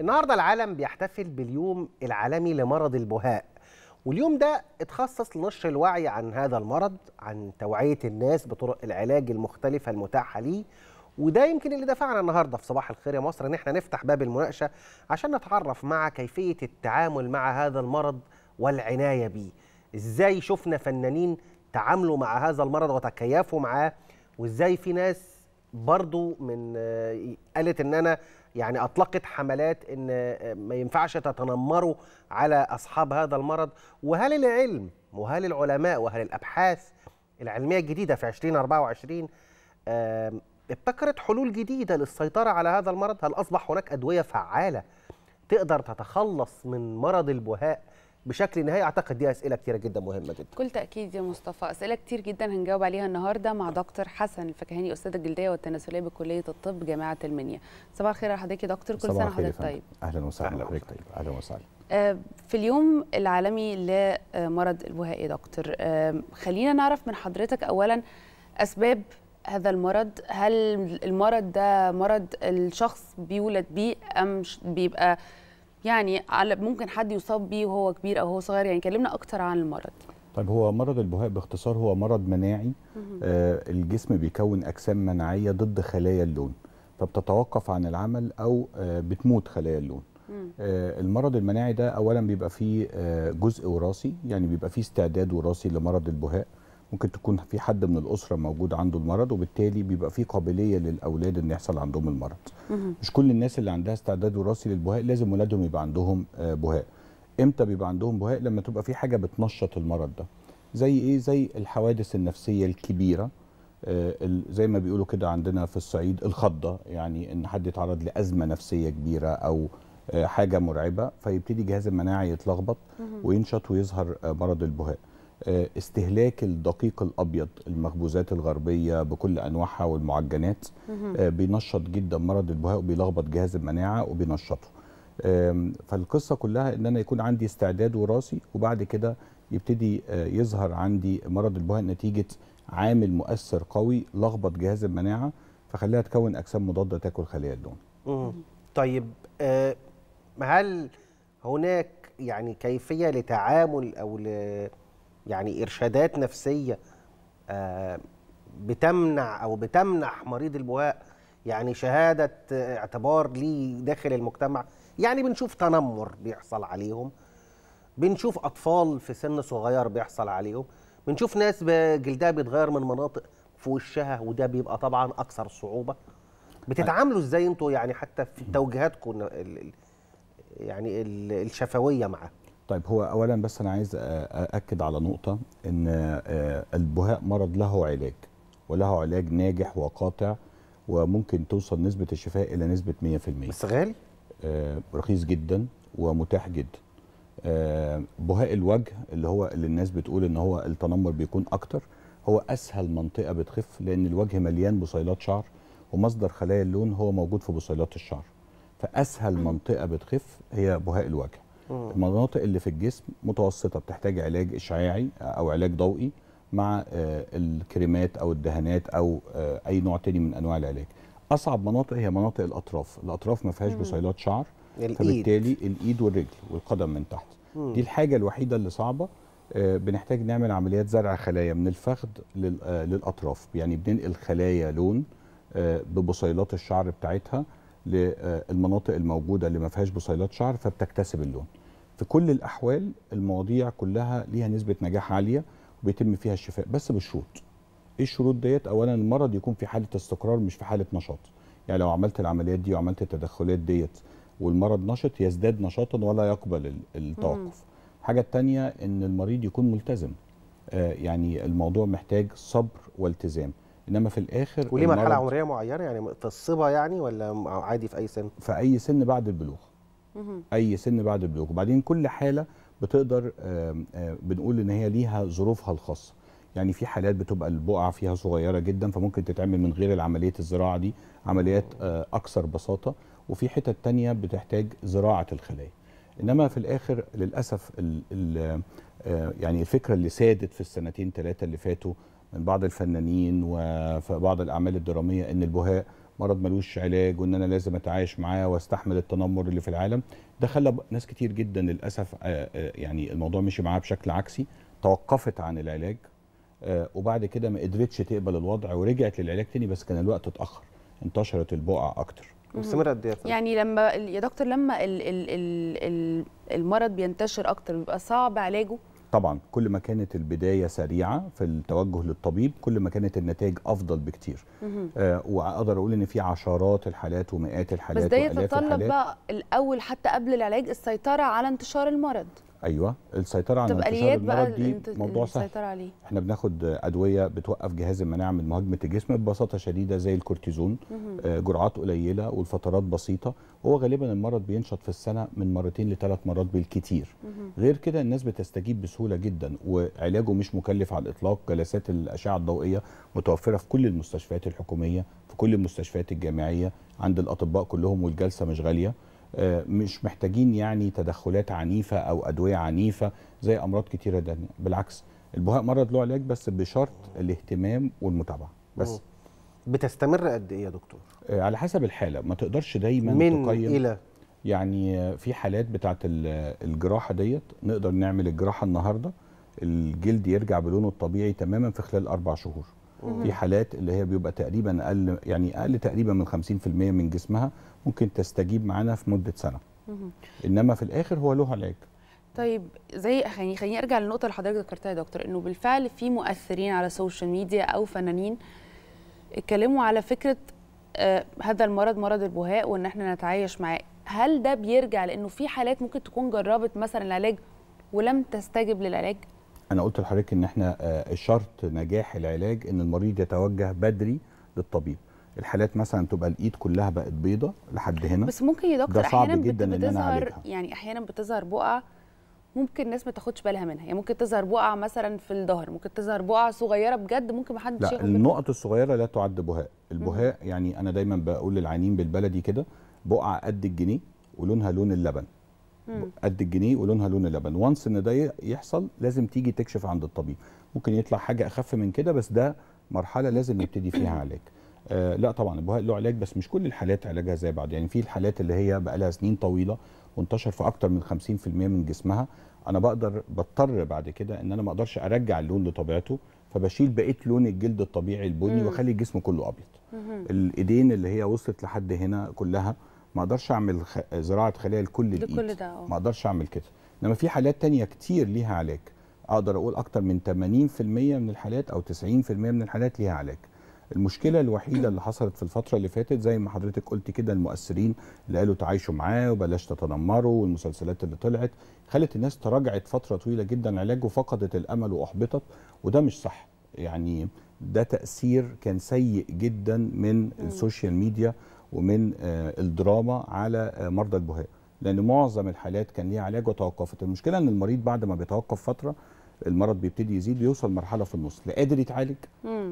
النهارده العالم بيحتفل باليوم العالمي لمرض البهاء واليوم ده اتخصص لنشر الوعي عن هذا المرض عن توعية الناس بطرق العلاج المختلفة المتاحة ليه وده يمكن اللي دفعنا النهارده في صباح الخير يا مصر ان احنا نفتح باب المناقشة عشان نتعرف مع كيفية التعامل مع هذا المرض والعناية بيه ازاي شفنا فنانين تعاملوا مع هذا المرض وتكيفوا معاه وازاي في ناس برضو من آه، قالت ان انا يعني اطلقت حملات ان آه، ما ينفعش تتنمروا على اصحاب هذا المرض وهل العلم وهل العلماء وهل الابحاث العلميه الجديده في 2024 ابتكرت حلول جديده للسيطره على هذا المرض هل اصبح هناك ادويه فعاله تقدر تتخلص من مرض البهاء بشكل نهائي اعتقد دي اسئله كتيرة جدا مهمه جدا كل تاكيد يا مصطفى اسئله كتير جدا هنجاوب عليها النهارده مع دكتور حسن الفكهاني استاذ الجلديه والتناسليه بكليه الطب جامعه المنيا صباح الخير حضرتك يا دكتور كل سنه وحضرتك طيب اهلا وسهلا حضرتك طيب اهلا وسهلا آه، في اليوم العالمي لمرض الوهاء يا دكتور آه، خلينا نعرف من حضرتك اولا اسباب هذا المرض هل المرض ده مرض الشخص بيولد بيه ام بيبقى يعني ممكن حد يصاب بيه وهو كبير او هو صغير يعني كلمنا اكتر عن المرض طيب هو مرض البهاء باختصار هو مرض مناعي آه الجسم بيكون اجسام مناعيه ضد خلايا اللون فبتتوقف عن العمل او آه بتموت خلايا اللون آه المرض المناعي ده اولا بيبقى فيه آه جزء وراثي يعني بيبقى فيه استعداد وراثي لمرض البهاء ممكن تكون في حد من الاسره موجود عنده المرض وبالتالي بيبقى في قابليه للاولاد ان يحصل عندهم المرض مش كل الناس اللي عندها استعداد وراثي للبهاء لازم ولادهم يبقى عندهم آه، بهاء امتى بيبقى عندهم بهاء لما تبقى في حاجه بتنشط المرض ده زي ايه زي الحوادث النفسيه الكبيره آه، زي ما بيقولوا كده عندنا في الصعيد الخضه يعني ان حد يتعرض لازمه نفسيه كبيره او آه، حاجه مرعبه فيبتدي جهاز المناعه يتلخبط وينشط ويظهر مرض البهاء آه، استهلاك الدقيق الابيض المخبوزات الغربيه بكل انواعها والمعجنات آه، بينشط جدا مرض البهاء وبيلخبط جهاز المناعه وبينشطه فالقصه كلها ان انا يكون عندي استعداد وراثي وبعد كده يبتدي آه، يظهر عندي مرض البهاء نتيجه عامل مؤثر قوي لخبط جهاز المناعه فخليها تكون اجسام مضاده تاكل خلايا الدهون. طيب هل هناك يعني كيفيه لتعامل او ل يعني ارشادات نفسيه آه، بتمنع او بتمنح مريض البهاء يعني شهاده اعتبار ليه داخل المجتمع يعني بنشوف تنمر بيحصل عليهم بنشوف اطفال في سن صغير بيحصل عليهم بنشوف ناس جلدها بيتغير من مناطق في وشها وده بيبقى طبعا اكثر صعوبه بتتعاملوا ازاي انتوا يعني حتى في توجيهاتكم يعني الشفويه معاه طيب هو اولا بس انا عايز ااكد على نقطه ان آه، البهاء مرض له علاج وله علاج ناجح وقاطع وممكن توصل نسبه الشفاء الى نسبه 100% بس غالي آه، رخيص جدا ومتاح جدا آه، بهاء الوجه اللي هو اللي الناس بتقول ان هو التنمر بيكون اكتر هو اسهل منطقه بتخف لان الوجه مليان بصيلات شعر ومصدر خلايا اللون هو موجود في بصيلات الشعر فاسهل منطقه بتخف هي بهاء الوجه المناطق اللي في الجسم متوسطه بتحتاج علاج اشعاعي او علاج ضوئي مع آه، الكريمات او الدهانات او آه، اي نوع تاني من انواع العلاج اصعب مناطق هي مناطق الاطراف الاطراف ما فيهاش بصيلات شعر فبالتالي الايد والرجل والقدم من تحت مم. دي الحاجه الوحيده اللي صعبه آه، بنحتاج نعمل عمليات زرع خلايا من الفخذ للاطراف يعني بننقل خلايا لون ببصيلات الشعر بتاعتها للمناطق الموجوده اللي ما فيهاش بصيلات شعر فبتكتسب اللون. في كل الاحوال المواضيع كلها ليها نسبه نجاح عاليه وبيتم فيها الشفاء بس بالشروط. ايه الشروط ديت؟ اولا المرض يكون في حاله استقرار مش في حاله نشاط. يعني لو عملت العمليات دي وعملت التدخلات ديت والمرض نشط يزداد نشاطا ولا يقبل التوقف. الحاجه الثانيه ان المريض يكون ملتزم. آه، يعني الموضوع محتاج صبر والتزام. انما في الاخر وليه مرحله عمريه معينه يعني في الصبا يعني ولا عادي في اي سن في اي سن بعد البلوغ اي سن بعد البلوغ وبعدين كل حاله بتقدر بنقول ان هي ليها ظروفها الخاصه يعني في حالات بتبقى البقع فيها صغيره جدا فممكن تتعمل من غير العمليه الزراعه دي عمليات اكثر بساطه وفي حتت تانية بتحتاج زراعه الخلايا انما في الاخر للاسف الـ الـ يعني الفكره اللي سادت في السنتين ثلاثه اللي فاتوا من بعض الفنانين وفي بعض الاعمال الدراميه ان البهاء مرض ملوش علاج وان انا لازم اتعايش معاه واستحمل التنمر اللي في العالم ده خلى ناس كتير جدا للاسف آه، آه، يعني الموضوع مشي معاها بشكل عكسي توقفت عن العلاج آه، وبعد كده ما قدرتش تقبل الوضع ورجعت للعلاج تاني بس كان الوقت اتاخر انتشرت البقع اكتر مستمره قد ايه يعني لما يا دكتور لما الـ الـ الـ المرض بينتشر اكتر بيبقى صعب علاجه طبعا كل ما كانت البدايه سريعه في التوجه للطبيب كل ما كانت النتائج افضل بكتير آه واقدر اقول ان في عشرات الحالات ومئات الحالات بس ده يتطلب بقى الاول حتى قبل العلاج السيطره على انتشار المرض ايوه السيطره على انتشار المرض دي موضوع سهل عليه. احنا بناخد ادويه بتوقف جهاز المناعه من مهاجمه الجسم ببساطه شديده زي الكورتيزون آه، جرعات قليله والفترات بسيطه هو غالبا المرض بينشط في السنه من مرتين لثلاث مرات بالكتير غير كده الناس بتستجيب بسهوله جدا وعلاجه مش مكلف على الاطلاق جلسات الاشعه الضوئيه متوفره في كل المستشفيات الحكوميه في كل المستشفيات الجامعيه عند الاطباء كلهم والجلسه مش غاليه آه، مش محتاجين يعني تدخلات عنيفه او ادويه عنيفه زي امراض كتيره تانية بالعكس البهاء مرض له علاج بس بشرط الاهتمام والمتابعه بس بتستمر قد ايه يا دكتور آه، على حسب الحاله ما تقدرش دايما من تقيم الى يعني في حالات بتاعه الجراحه ديت نقدر نعمل الجراحه النهارده الجلد يرجع بلونه الطبيعي تماما في خلال اربع شهور في حالات اللي هي بيبقى تقريبا اقل يعني اقل تقريبا من 50% من جسمها ممكن تستجيب معانا في مده سنه انما في الاخر هو له علاج طيب زي خليني خليني ارجع للنقطه اللي حضرتك ذكرتها يا دكتور انه بالفعل في مؤثرين على السوشيال ميديا او فنانين اتكلموا على فكره آه، هذا المرض مرض البهاء وان احنا نتعايش معاه هل ده بيرجع لانه في حالات ممكن تكون جربت مثلا العلاج ولم تستجب للعلاج انا قلت لحضرتك ان احنا آه، شرط نجاح العلاج ان المريض يتوجه بدري للطبيب الحالات مثلا تبقى الايد كلها بقت بيضه لحد هنا بس ممكن يا دكتور احيانا جدا بتظهر إن يعني احيانا بتظهر بقع ممكن الناس ما تاخدش بالها منها يعني ممكن تظهر بقع مثلا في الظهر ممكن تظهر بقع صغيره بجد ممكن ما حدش ياخد النقط الصغيره لا تعد بهاء البهاء يعني انا دايما بقول للعينين بالبلدي كده بقع قد الجنيه ولونها لون اللبن قد الجنيه ولونها لون اللبن وانس ان ده يحصل لازم تيجي تكشف عند الطبيب ممكن يطلع حاجه اخف من كده بس ده مرحله لازم نبتدي فيها علاج آه لا طبعا البهاء له علاج بس مش كل الحالات علاجها زي بعض يعني في الحالات اللي هي بقى لها سنين طويله وانتشر في اكتر من 50% من جسمها انا بقدر بضطر بعد كده ان انا ما اقدرش ارجع اللون لطبيعته فبشيل بقيه لون الجلد الطبيعي البني واخلي الجسم كله ابيض الايدين اللي هي وصلت لحد هنا كلها ما اقدرش اعمل خ... زراعه خلايا لكل الايد كل ده اه. ما اقدرش اعمل كده انما في حالات تانية كتير ليها علاج اقدر اقول اكتر من 80% من الحالات او 90% من الحالات ليها علاج المشكله الوحيده اللي حصلت في الفتره اللي فاتت زي ما حضرتك قلت كده المؤثرين اللي قالوا تعايشوا معاه وبلاش تتنمروا والمسلسلات اللي طلعت خلت الناس تراجعت فتره طويله جدا علاج وفقدت الامل واحبطت وده مش صح يعني ده تاثير كان سيء جدا من السوشيال ميديا ومن آه، الدراما على آه، مرضى البهاء لان معظم الحالات كان ليها علاج وتوقفت المشكله ان المريض بعد ما بيتوقف فتره المرض بيبتدي يزيد بيوصل مرحله في النص لا قادر يتعالج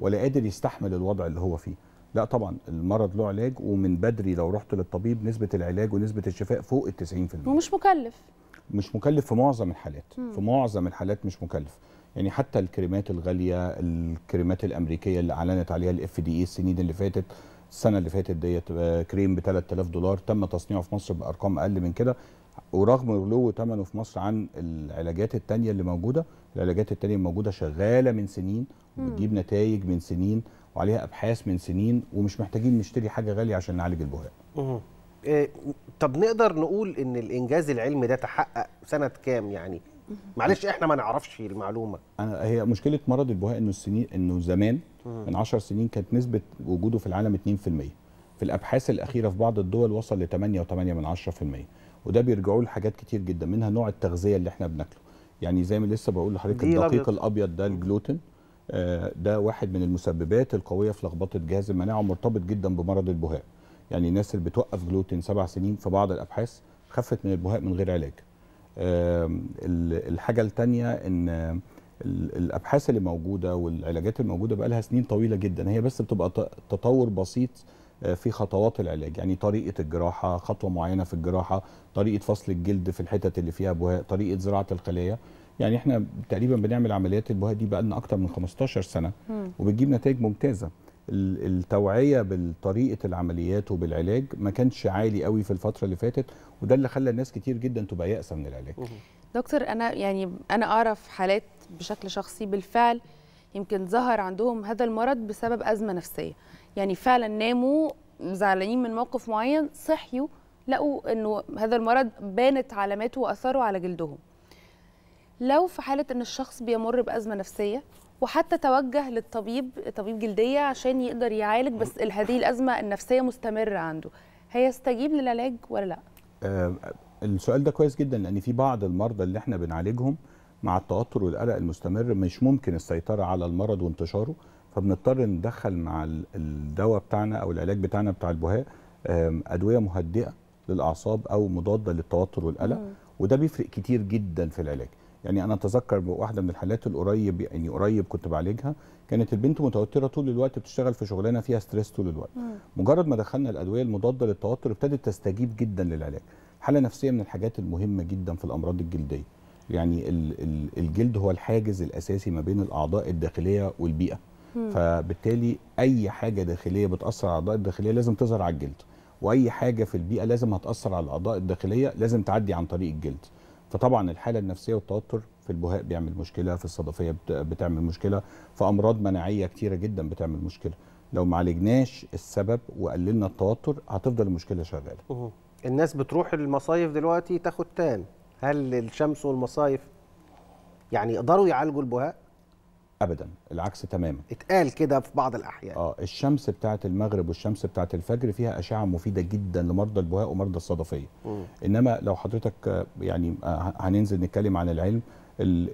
ولا قادر يستحمل الوضع اللي هو فيه لا طبعا المرض له علاج ومن بدري لو رحت للطبيب نسبه العلاج ونسبه الشفاء فوق ال 90% ومش مكلف مش مكلف في معظم الحالات مم. في معظم الحالات مش مكلف يعني حتى الكريمات الغاليه الكريمات الامريكيه اللي اعلنت عليها الاف دي اي السنين اللي فاتت السنه اللي فاتت ديت آه، كريم ب 3000 دولار تم تصنيعه في مصر بارقام اقل من كده ورغم غلو ثمنه في مصر عن العلاجات الثانيه اللي موجوده العلاجات الثانيه الموجوده شغاله من سنين وبتجيب نتائج من سنين وعليها ابحاث من سنين ومش محتاجين نشتري حاجه غاليه عشان نعالج البهاق آه، طب نقدر نقول ان الانجاز العلمي ده تحقق سنه كام يعني معلش احنا ما نعرفش المعلومه انا هي مشكله مرض البهاء انه السنين انه زمان من 10 سنين كانت نسبه وجوده في العالم 2% في الابحاث الاخيره في بعض الدول وصل ل 8.8 وده بيرجعوا لحاجات كتير جدا منها نوع التغذيه اللي احنا بناكله يعني زي ما لسه بقول لحضرتك الدقيق الابيض ده الجلوتين آه، ده واحد من المسببات القويه في لخبطه جهاز المناعه ومرتبط جدا بمرض البهاء يعني الناس اللي بتوقف جلوتين سبع سنين في بعض الابحاث خفت من البهاء من غير علاج الحاجه الثانيه ان الابحاث اللي موجوده والعلاجات الموجوده بقى لها سنين طويله جدا هي بس بتبقى تطور بسيط آه، في خطوات العلاج يعني طريقه الجراحه خطوه معينه في الجراحه طريقه فصل الجلد في الحتت اللي فيها بهاء طريقه زراعه الخليه يعني احنا تقريبا بنعمل عمليات البهاء دي بقى لنا اكتر من 15 سنه وبتجيب نتائج ممتازه التوعيه بطريقه العمليات وبالعلاج ما كانش عالي قوي في الفتره اللي فاتت وده اللي خلى الناس كتير جدا تبقى يائسه من العلاج دكتور انا يعني انا اعرف حالات بشكل شخصي بالفعل يمكن ظهر عندهم هذا المرض بسبب ازمه نفسيه يعني فعلا ناموا زعلانين من موقف معين صحيوا لقوا انه هذا المرض بانت علاماته واثره على جلدهم لو في حاله ان الشخص بيمر بازمه نفسيه وحتى توجه للطبيب طبيب جلديه عشان يقدر يعالج بس هذه الازمه النفسيه مستمره عنده هيستجيب للعلاج ولا لا آه، السؤال ده كويس جدا لان في بعض المرضى اللي احنا بنعالجهم مع التوتر والقلق المستمر مش ممكن السيطره على المرض وانتشاره فبنضطر ندخل مع الدواء بتاعنا او العلاج بتاعنا بتاع البهاء ادويه مهدئه للاعصاب او مضاده للتوتر والقلق وده بيفرق كتير جدا في العلاج يعني انا اتذكر واحده من الحالات القريب يعني قريب كنت بعالجها كانت البنت متوتره طول الوقت بتشتغل في شغلانه فيها ستريس طول الوقت مجرد ما دخلنا الادويه المضاده للتوتر ابتدت تستجيب جدا للعلاج الحاله النفسيه من الحاجات المهمه جدا في الامراض الجلديه يعني الجلد هو الحاجز الاساسي ما بين الاعضاء الداخليه والبيئه فبالتالي اي حاجه داخليه بتاثر على الاعضاء الداخليه لازم تظهر على الجلد واي حاجه في البيئه لازم هتاثر على الاعضاء الداخليه لازم تعدي عن طريق الجلد فطبعا الحاله النفسيه والتوتر في البهاء بيعمل مشكله في الصدفيه بتعمل مشكله في امراض مناعيه كتيره جدا بتعمل مشكله لو ما عالجناش السبب وقللنا التوتر هتفضل المشكله شغاله الناس بتروح المصايف دلوقتي تاخد تان هل الشمس والمصايف يعني يقدروا يعالجوا البهاء ابدا العكس تماما اتقال كده في بعض الاحيان اه الشمس بتاعه المغرب والشمس بتاعه الفجر فيها اشعه مفيده جدا لمرضى البهاء ومرضى الصدفيه م. انما لو حضرتك آه، يعني آه، هننزل نتكلم عن العلم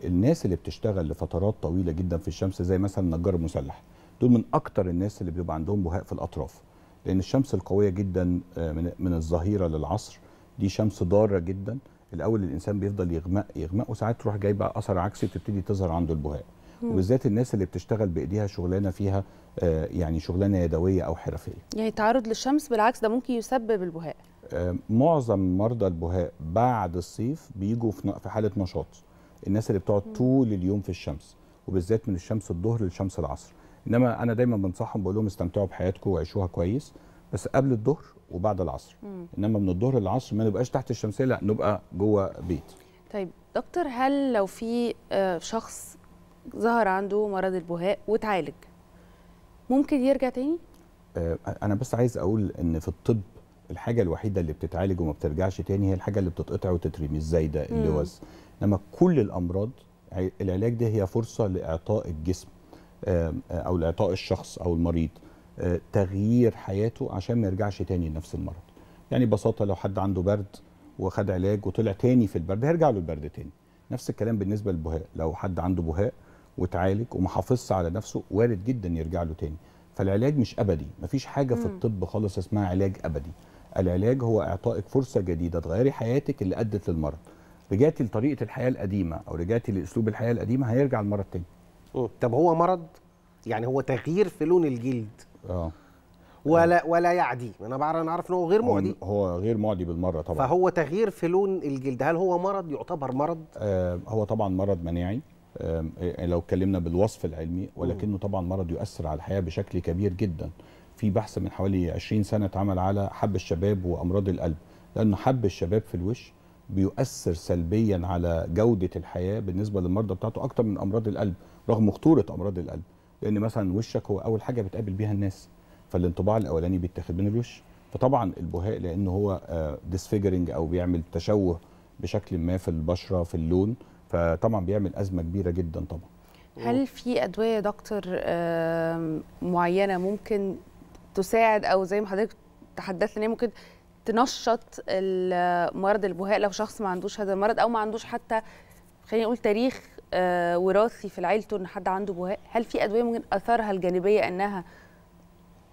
الناس اللي بتشتغل لفترات طويله جدا في الشمس زي مثلا النجار المسلح دول من اكتر الناس اللي بيبقى عندهم بهاء في الاطراف لان الشمس القويه جدا آه، من الظهيره للعصر دي شمس ضاره جدا الاول الانسان بيفضل يغمق يغمق وساعات تروح جايبه اثر عكسي تبتدي تظهر عنده البهاء وبالذات الناس اللي بتشتغل بايديها شغلانه فيها آه، يعني شغلانه يدويه او حرفيه يعني التعرض للشمس بالعكس ده ممكن يسبب البهاء آه، معظم مرضى البهاء بعد الصيف بيجوا في حاله نشاط الناس اللي بتقعد طول اليوم في الشمس وبالذات من الشمس الظهر للشمس العصر انما انا دايما بنصحهم بقول لهم استمتعوا بحياتكم وعيشوها كويس بس قبل الظهر وبعد العصر مم. انما من الظهر للعصر ما نبقاش تحت الشمسيه لا نبقى جوه بيت طيب دكتور هل لو في آه، شخص ظهر عنده مرض البهاء وتعالج ممكن يرجع تاني آه، انا بس عايز اقول ان في الطب الحاجه الوحيده اللي بتتعالج وما بترجعش تاني هي الحاجه اللي بتتقطع وتترمي الزايده اللوز انما كل الامراض العلاج ده هي فرصه لاعطاء الجسم آه، او لاعطاء الشخص او المريض آه، تغيير حياته عشان ما يرجعش تاني لنفس المرض يعني ببساطه لو حد عنده برد وخد علاج وطلع تاني في البرد هيرجع له البرد تاني نفس الكلام بالنسبه للبهاء لو حد عنده بهاء وتعالج وما على نفسه وارد جدا يرجع له تاني فالعلاج مش ابدي مفيش حاجه في الطب خالص اسمها علاج ابدي العلاج هو اعطائك فرصه جديده تغيري حياتك اللي ادت للمرض رجعتي لطريقه الحياه القديمه او رجعتي لاسلوب الحياه القديمه هيرجع المرض تاني طب هو مرض يعني هو تغيير في لون الجلد اه ولا ولا يعدي انا بعرف انا عارف ان هو غير معدي هو غير معدي بالمره طبعا فهو تغيير في لون الجلد هل هو مرض يعتبر مرض آه هو طبعا مرض مناعي آه إيه، لو اتكلمنا بالوصف العلمي ولكنه طبعا مرض يؤثر على الحياه بشكل كبير جدا في بحث من حوالي 20 سنه اتعمل على حب الشباب وامراض القلب لانه حب الشباب في الوش بيؤثر سلبيا على جوده الحياه بالنسبه للمرضى بتاعته اكتر من امراض القلب رغم خطوره امراض القلب لان مثلا وشك هو اول حاجه بتقابل بيها الناس فالانطباع الاولاني بيتاخد من الوش فطبعا البهاء لان هو ديسفيجرنج آه، او بيعمل تشوه بشكل ما في البشره في اللون فطبعا بيعمل ازمه كبيره جدا طبعا هل في ادويه يا دكتور معينه ممكن تساعد او زي ما حضرتك تحدثت ان هي ممكن تنشط آه، مرض البهاء لو شخص ما عندوش هذا المرض او ما عندوش حتى خلينا نقول تاريخ آه، وراثي في العيلته ان حد عنده بهاء هل في ادويه ممكن اثارها الجانبيه انها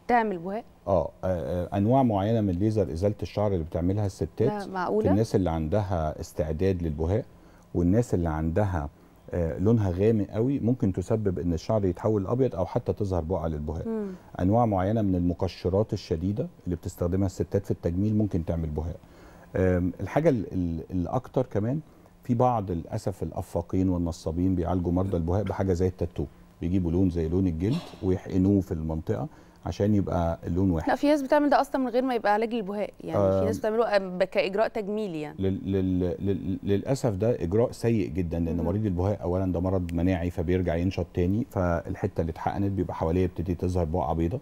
تعمل بهاء اه, آه،, آه، انواع معينه من ليزر ازاله الشعر اللي بتعملها الستات معقوله في الناس اللي عندها استعداد للبهاء والناس اللي عندها لونها غامق قوي ممكن تسبب ان الشعر يتحول ابيض او حتى تظهر بقع للبهاء مم. انواع معينه من المقشرات الشديده اللي بتستخدمها الستات في التجميل ممكن تعمل بهاء الحاجه الاكتر كمان في بعض للاسف الافاقين والنصابين بيعالجوا مرضى البهاء بحاجه زي التاتو بيجيبوا لون زي لون الجلد ويحقنوه في المنطقه عشان يبقى اللون واحد لا في ناس بتعمل ده اصلا من غير ما يبقى علاج للبهاء يعني آه في ناس بتعمله آه، كاجراء تجميلي يعني لل لل لل للاسف ده اجراء سيء جدا لان مريض البهاء اولا ده مرض مناعي فبيرجع ينشط تاني فالحته اللي اتحقنت بيبقى حواليه بتبتدي تظهر بقعه بيضاء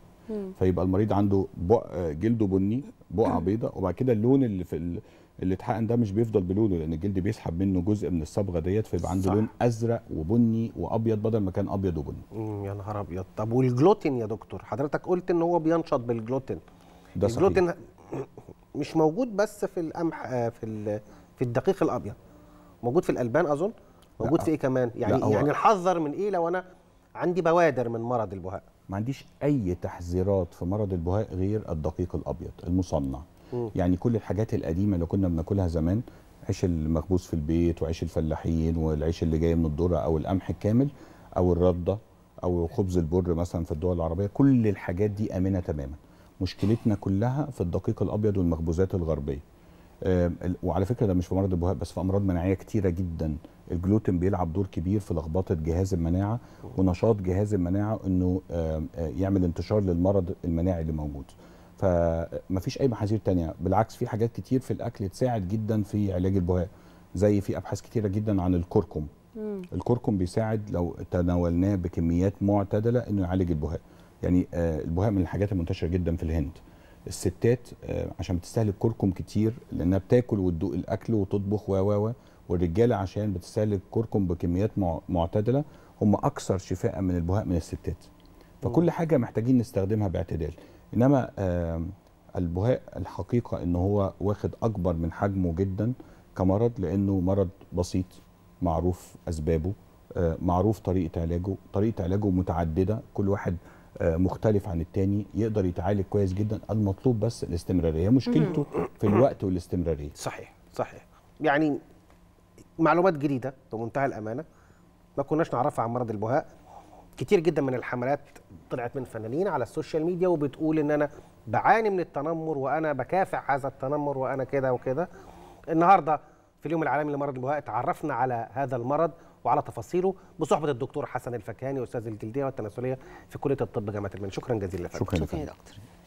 فيبقى المريض عنده بق جلده بني بقعه بيضاء وبعد كده اللون اللي في اللي اتحقن ده مش بيفضل بلونه لان الجلد بيسحب منه جزء من الصبغه ديت فيبقى عنده لون ازرق وبني وابيض بدل ما كان ابيض وبني يا نهار ابيض طب والجلوتين يا دكتور حضرتك قلت ان هو بينشط بالجلوتين ده الجلوتين مش موجود بس في القمح آه، في في الدقيق الابيض موجود في الالبان اظن موجود لا. في ايه كمان يعني يعني نحذر من ايه لو انا عندي بوادر من مرض البهاء ما عنديش اي تحذيرات في مرض البهاء غير الدقيق الابيض المصنع يعني كل الحاجات القديمه اللي كنا بناكلها زمان عيش المخبوز في البيت وعيش الفلاحين والعيش اللي جاي من الذره او القمح الكامل او الرده او خبز البر مثلا في الدول العربيه كل الحاجات دي امنه تماما مشكلتنا كلها في الدقيق الابيض والمخبوزات الغربيه وعلى فكره ده مش في مرض البهاء بس في امراض مناعيه كتيره جدا الجلوتين بيلعب دور كبير في لخبطه جهاز المناعه ونشاط جهاز المناعه انه يعمل انتشار للمرض المناعي اللي موجود فمفيش اي محاذير تانية بالعكس في حاجات كتير في الاكل تساعد جدا في علاج البهاء زي في ابحاث كتيره جدا عن الكركم مم. الكركم بيساعد لو تناولناه بكميات معتدله انه يعالج البهاء يعني آه البهاء من الحاجات المنتشره جدا في الهند الستات آه عشان بتستهلك كركم كتير لانها بتاكل وتدوق الاكل وتطبخ و و والرجاله عشان بتستهلك كركم بكميات معتدله هم اكثر شفاء من البهاء من الستات فكل حاجه محتاجين نستخدمها باعتدال انما البهاء الحقيقه ان هو واخد اكبر من حجمه جدا كمرض لانه مرض بسيط معروف اسبابه آه، معروف طريقه علاجه طريقه علاجه متعدده كل واحد آه، مختلف عن التاني يقدر يتعالج كويس جدا المطلوب بس الاستمراريه مشكلته في الوقت والاستمراريه صحيح صحيح يعني معلومات جديده بمنتهى الامانه ما كناش نعرفها عن مرض البهاء كتير جدا من الحملات طلعت من فنانين على السوشيال ميديا وبتقول ان انا بعاني من التنمر وانا بكافح هذا التنمر وانا كده وكده النهارده في اليوم العالمي لمرض الوباء تعرفنا على هذا المرض وعلى تفاصيله بصحبه الدكتور حسن الفكهاني استاذ الجلديه والتناسليه في كليه الطب جامعه المنيا شكرا جزيلا لك شكرا, شكرا يا دكتور